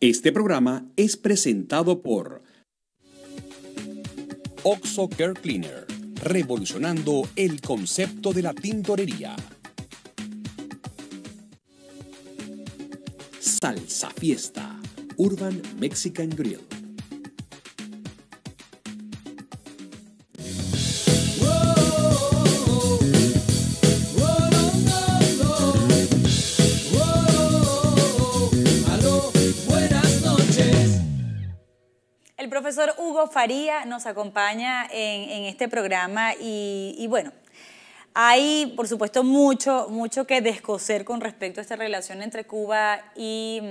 Este programa es presentado por Oxo Care Cleaner, revolucionando el concepto de la tintorería. Salsa Fiesta, Urban Mexican Grill. profesor Hugo Faría nos acompaña en, este programa y, bueno, hay por supuesto mucho, mucho que descoser con respecto a esta relación entre Cuba mm, y,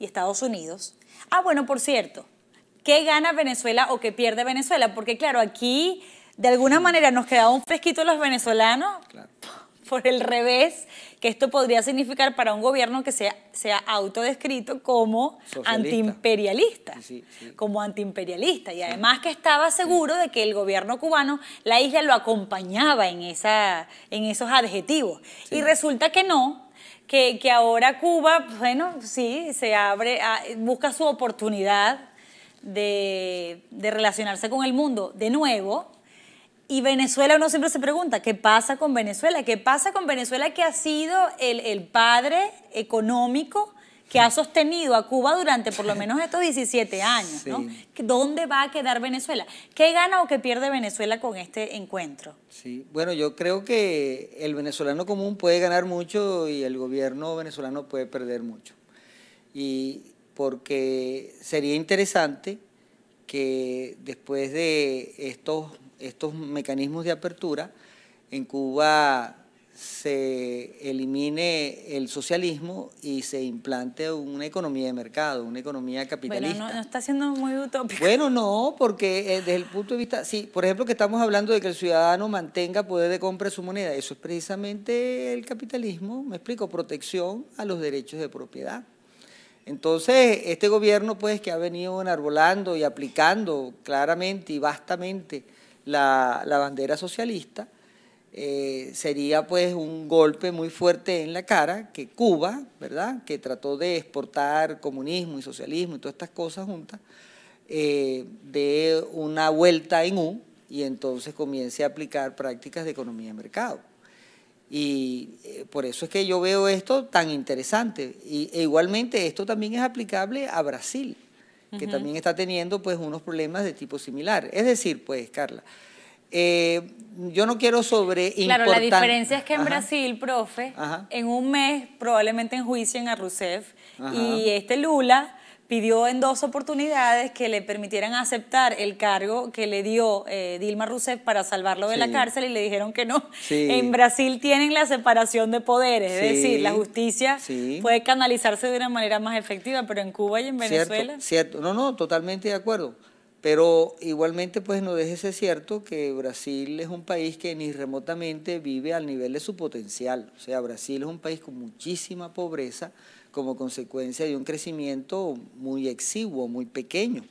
Estados Unidos. Ah, bueno, por cierto, ¿qué gana Venezuela o qué pierde Venezuela? Porque claro, aquí de alguna manera nos queda un fresquito los venezolanos por el revés que esto podría significar para un gobierno que sea, sea autodescrito como antiimperialista, como antiimperialista, y además que estaba seguro de que el gobierno cubano, la isla lo acompañaba en, esa, en esos adjetivos. Y resulta que no, que, ahora Cuba, bueno, sí, se abre, busca su oportunidad de, de relacionarse con el mundo de nuevo y Venezuela, uno siempre se pregunta, ¿qué pasa con Venezuela? ¿Qué pasa con Venezuela que ha sido el, padre económico? que ha sostenido a Cuba durante por lo menos estos 17 años, ¿no? ¿Dónde va a quedar Venezuela? ¿Qué gana o qué pierde Venezuela con este encuentro? Sí, bueno, yo creo que el venezolano común puede ganar mucho y el gobierno venezolano puede perder mucho. Y porque sería interesante que después de estos, estos mecanismos de apertura, en Cuba se elimine el socialismo y se implante una economía de mercado, una economía capitalista. Bueno, no, está siendo muy utópico. Bueno, no, porque eh, desde el punto de vista, sí, por ejemplo, que estamos hablando de que el ciudadano mantenga poder de compra de su moneda, eso es precisamente el capitalismo, me explico, protección a los derechos de propiedad. Entonces, este gobierno, pues, que ha venido enarbolando y aplicando claramente y vastamente la, bandera socialista, eh, sería pues un golpe muy fuerte en la cara que Cuba, ¿verdad?, que trató de exportar comunismo y socialismo y todas estas cosas juntas, eh, dé de una vuelta en U y entonces comience a aplicar prácticas de economía de mercado. Y eh, por eso es que yo veo esto tan interesante. Y, e igualmente esto también es aplicable a Brasil, que también está teniendo pues unos problemas de tipo similar. Es decir, pues, Carla, eh, yo no quiero sobre... Claro, la diferencia es que en Brasil, profe, en un mes probablemente enjuicien a Rousseff y este Lula pidió en dos oportunidades que le permitieran aceptar el cargo que le dio eh, Dilma Rousseff para salvarlo de la cárcel y le dijeron que no. En Brasil tienen la separación de poderes, es decir, la justicia puede canalizarse de una manera más efectiva, pero en Cuba y en Venezuela. Cierto, cierto. no, no, totalmente de acuerdo. Pero igualmente, pues no deje cierto que Brasil es un país que ni remotamente vive al nivel de su potencial. O sea, Brasil es un país con muchísima pobreza como consecuencia de un crecimiento muy exiguo, muy pequeño.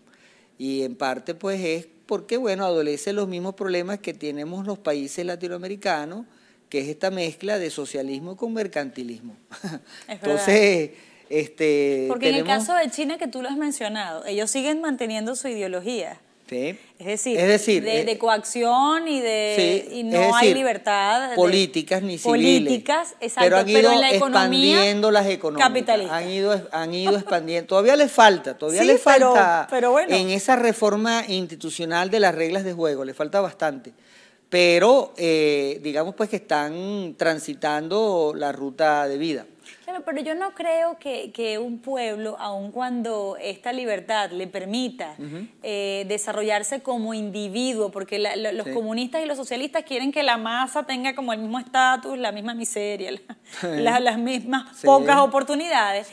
Y en parte pues es porque, bueno, adolece los mismos problemas que tenemos los países latinoamericanos, que es esta mezcla de socialismo con mercantilismo. Entonces, este... Porque en el caso de China que tú lo has mencionado, ellos siguen manteniendo su ideología es decir, eh, de, coacción y de no hay libertad. Políticas ni civiles. Políticas, exacto, pero han ido expandiendo las economías. Han ido, han ido expandiendo. todavía le falta, todavía les le falta en esa reforma institucional de las reglas de juego, le falta bastante. Pero eh, digamos pues que están transitando la ruta de vida. Claro, pero yo no creo que, un pueblo, aun cuando esta libertad le permita eh, desarrollarse como individuo, porque los comunistas y los socialistas quieren que la masa tenga como el mismo estatus, la misma miseria, las mismas pocas oportunidades.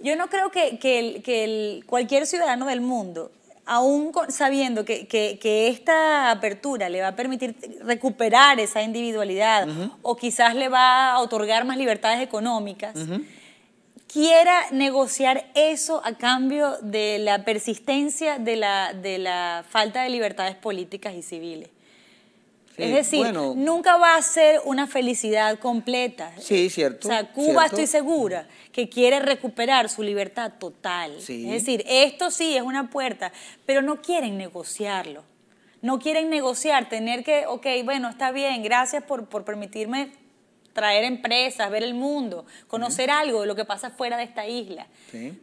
Yo no creo que, que el, cualquier ciudadano del mundo aún sabiendo que, esta apertura le va a permitir recuperar esa individualidad o quizás le va a otorgar más libertades económicas, quiera negociar eso a cambio de la persistencia de la falta de libertades políticas y civiles es decir, nunca va a ser una felicidad completa. Sí, cierto. O sea, Cuba estoy segura que quiere recuperar su libertad total. Es decir, esto sí es una puerta, pero no quieren negociarlo. No quieren negociar, tener que, ok, bueno, está bien, gracias por, por permitirme traer empresas, ver el mundo, conocer algo de lo que pasa fuera de esta isla.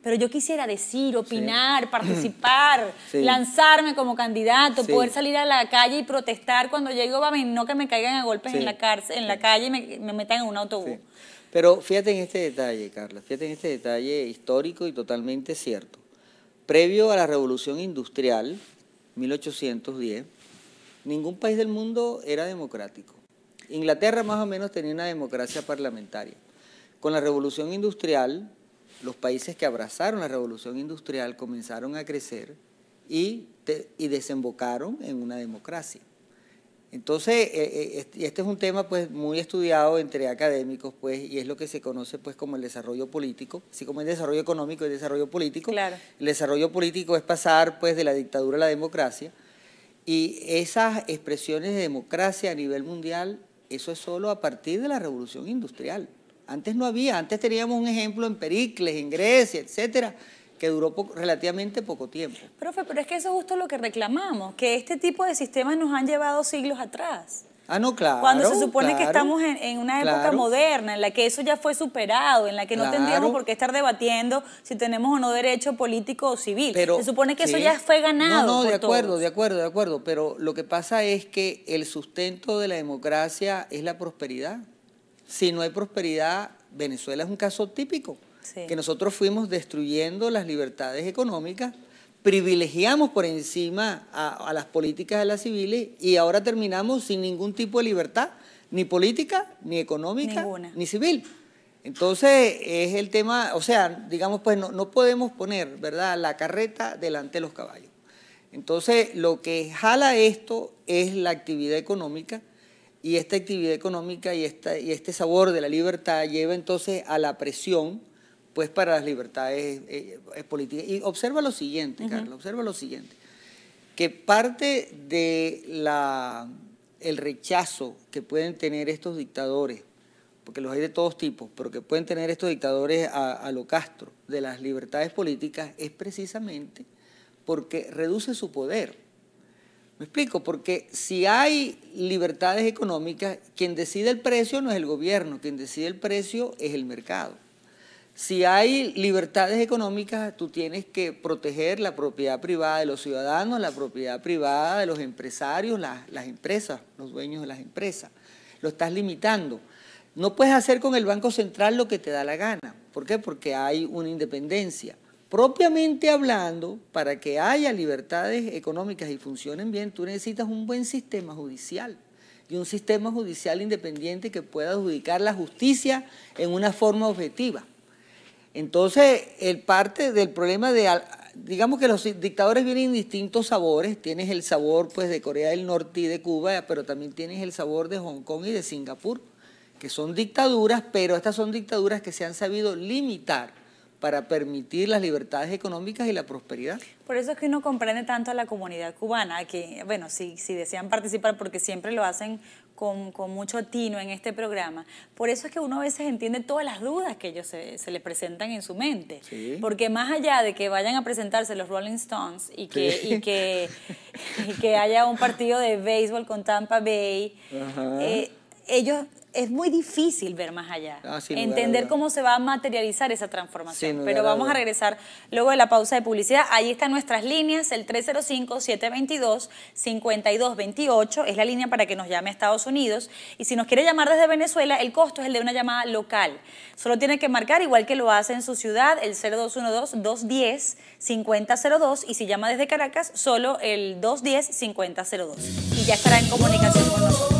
Pero yo quisiera decir, opinar, participar, lanzarme como candidato, poder salir a la calle y protestar cuando llego, no que me caigan a golpes en la cárcel, en la calle y me, me metan en un autobús. Pero fíjate en este detalle, Carla, fíjate en este detalle histórico y totalmente cierto. Previo a la revolución industrial, 1810, ningún país del mundo era democrático. Inglaterra más o menos tenía una democracia parlamentaria. Con la revolución industrial, los países que abrazaron la revolución industrial comenzaron a crecer y, y desembocaron en una democracia. Entonces, eh, eh, este, este es un tema pues, muy estudiado entre académicos, pues, y es lo que se conoce pues, como el desarrollo político, así como el desarrollo económico y el desarrollo político. El desarrollo político es pasar pues, de la dictadura a la democracia, y esas expresiones de democracia a nivel mundial eso es solo a partir de la revolución industrial. Antes no había, antes teníamos un ejemplo en Pericles, en Grecia, etcétera, que duró relativamente poco tiempo. Profe, pero es que eso es justo lo que reclamamos, que este tipo de sistemas nos han llevado siglos atrás. Ah, no, claro. Cuando se supone que estamos en, una época moderna, en la que eso ya fue superado, en la que no tendríamos por qué estar debatiendo si tenemos o no derecho político o civil. se supone que eso ya fue ganado. No, no, de acuerdo, de acuerdo, de acuerdo. Pero lo que pasa es que el sustento de la democracia es la prosperidad. Si no hay prosperidad, Venezuela es un caso típico. Que nosotros fuimos destruyendo las libertades económicas privilegiamos por encima a, las políticas de las civiles y ahora terminamos sin ningún tipo de libertad, ni política, ni económica, ni civil. Entonces es el tema, o sea, digamos pues no, podemos poner, ¿verdad?, la carreta delante de los caballos. Entonces lo que jala esto es la actividad económica y esta actividad económica y, esta, y este sabor de la libertad lleva entonces a la presión pues para las libertades eh, eh, políticas. Y observa lo siguiente, Carla, observa lo siguiente, que parte de la el rechazo que pueden tener estos dictadores, porque los hay de todos tipos, pero que pueden tener estos dictadores a lo Castro, de las libertades políticas, es precisamente porque reduce su poder. Me explico, porque si hay libertades económicas, quien decide el precio no es el gobierno, quien decide el precio es el mercado. Si hay libertades económicas, tú tienes que proteger la propiedad privada de los ciudadanos, la propiedad privada de los empresarios, las, empresas, los dueños de las empresas. Lo estás limitando. No puedes hacer con el Banco Central lo que te da la gana. ¿Por qué? Porque hay una independencia. Propiamente hablando, para que haya libertades económicas y funcionen bien, tú necesitas un buen sistema judicial y un sistema judicial independiente que pueda adjudicar la justicia en una forma objetiva. Entonces, el parte del problema de, digamos que los dictadores vienen en distintos sabores, tienes el sabor pues de Corea del Norte y de Cuba, pero también tienes el sabor de Hong Kong y de Singapur, que son dictaduras, pero estas son dictaduras que se han sabido limitar para permitir las libertades económicas y la prosperidad. Por eso es que uno comprende tanto a la comunidad cubana, que, bueno, si, si desean participar, porque siempre lo hacen con, mucho tino en este programa. Por eso es que uno a veces entiende todas las dudas que ellos se, les presentan en su mente. Porque más allá de que vayan a presentarse los Rolling Stones y que, y que, que haya un partido de béisbol con Tampa Bay, eh, ellos es muy difícil ver más allá, ah, entender cómo se va a materializar esa transformación. Pero vamos a regresar luego de la pausa de publicidad. Ahí están nuestras líneas, el 305-722-5228, es la línea para que nos llame a Estados Unidos. Y si nos quiere llamar desde Venezuela, el costo es el de una llamada local. Solo tiene que marcar, igual que lo hace en su ciudad, el 0212-210-5002. Y si llama desde Caracas, solo el 210-5002. Y ya estará en comunicación con nosotros.